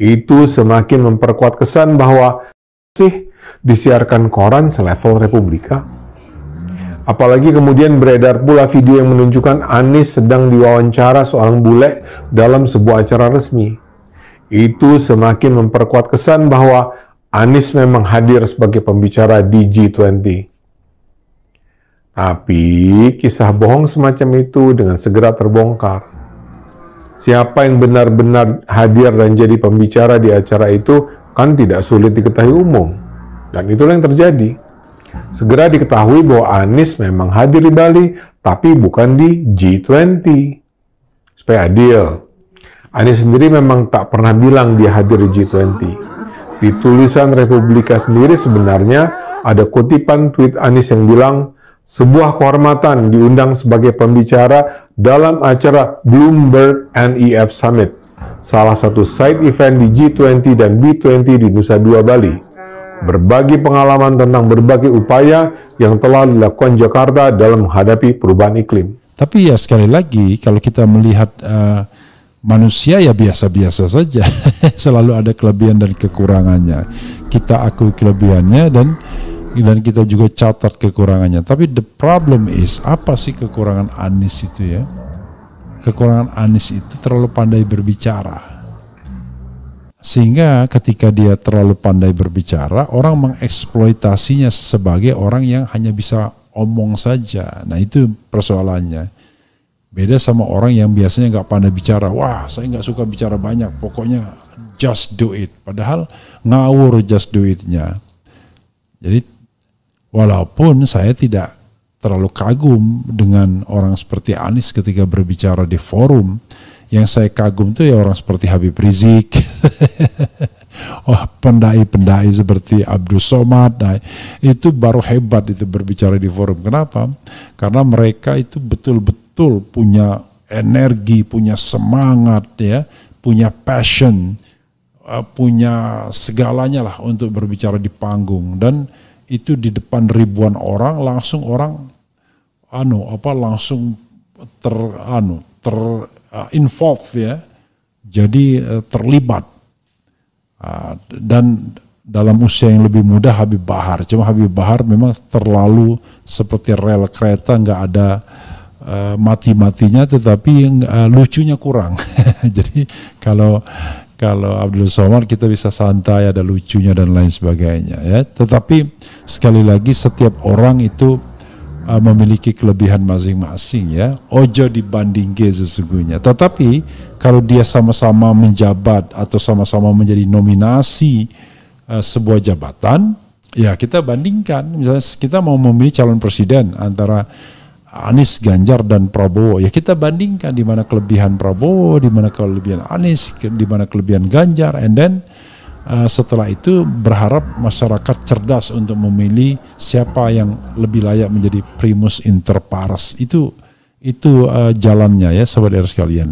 itu semakin memperkuat kesan bahwa sih disiarkan koran selevel Republika. Apalagi kemudian beredar pula video yang menunjukkan Anies sedang diwawancara seorang bule dalam sebuah acara resmi. Itu semakin memperkuat kesan bahwa Anies memang hadir sebagai pembicara di G20. Tapi kisah bohong semacam itu dengan segera terbongkar. Siapa yang benar-benar hadir dan jadi pembicara di acara itu kan tidak sulit diketahui umum. Dan itulah yang terjadi. Segera diketahui bahwa Anies memang hadir di Bali, tapi bukan di G20. Supaya adil. Anies sendiri memang tak pernah bilang dia hadir di G20. Di tulisan Republika sendiri sebenarnya ada kutipan tweet Anies yang bilang, sebuah kehormatan diundang sebagai pembicara dalam acara Bloomberg NEF Summit, salah satu side event di G20 dan B20 di Nusa Dua, Bali. Berbagi pengalaman tentang berbagai upaya yang telah dilakukan Jakarta dalam menghadapi perubahan iklim. Tapi ya sekali lagi kalau kita melihat uh, manusia ya biasa-biasa saja. Selalu ada kelebihan dan kekurangannya. Kita akui kelebihannya dan dan kita juga catat kekurangannya. Tapi the problem is apa sih kekurangan Anies itu ya? Kekurangan Anies itu terlalu pandai berbicara. Sehingga ketika dia terlalu pandai berbicara, orang mengeksploitasinya sebagai orang yang hanya bisa omong saja. Nah itu persoalannya. Beda sama orang yang biasanya nggak pandai bicara. Wah, saya nggak suka bicara banyak. Pokoknya just do it. Padahal ngawur just do it-nya. Jadi Walaupun saya tidak terlalu kagum dengan orang seperti Anies ketika berbicara di forum, yang saya kagum itu ya orang seperti Habib Rizik, oh pendai-pendai seperti Abdul Somad, nah, itu baru hebat itu berbicara di forum. Kenapa? Karena mereka itu betul-betul punya energi, punya semangat ya, punya passion, eh, punya segalanya lah untuk berbicara di panggung dan itu di depan ribuan orang langsung orang anu apa langsung ter anu ter uh, involved ya jadi uh, terlibat uh, dan dalam usia yang lebih muda Habib Bahar cuma Habib Bahar memang terlalu seperti rel kereta nggak ada uh, mati matinya tetapi uh, lucunya kurang jadi kalau kalau Abdul Somad kita bisa santai ada lucunya dan lain sebagainya ya tetapi sekali lagi setiap orang itu uh, memiliki kelebihan masing-masing ya ojo dibanding ke sesungguhnya tetapi kalau dia sama-sama menjabat atau sama-sama menjadi nominasi uh, sebuah jabatan ya kita bandingkan misalnya kita mau memilih calon presiden antara Anies, Ganjar dan Prabowo. Ya kita bandingkan di mana kelebihan Prabowo, di mana kelebihan Anies, di mana kelebihan Ganjar and then uh, setelah itu berharap masyarakat cerdas untuk memilih siapa yang lebih layak menjadi primus inter pares. Itu itu uh, jalannya ya saudara sekalian.